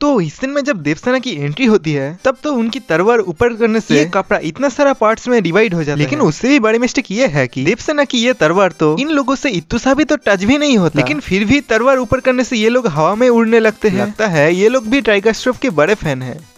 तो इस दिन में जब देवसेना की एंट्री होती है तब तो उनकी तरवर ऊपर करने से ये कपड़ा इतना सारा पार्ट्स में डिवाइड हो जाता लेकिन है। उससे भी बड़ी मिस्टेक ये है कि देवसेना की ये तरवर तो इन लोगों से इतुसा भी तो टच भी नहीं होता लेकिन फिर भी तरवर ऊपर करने से ये लोग हवा में उड़ने लगते हैं लगता है ये लोग भी टाइगर स्ट्रोफ के बड़े फैन है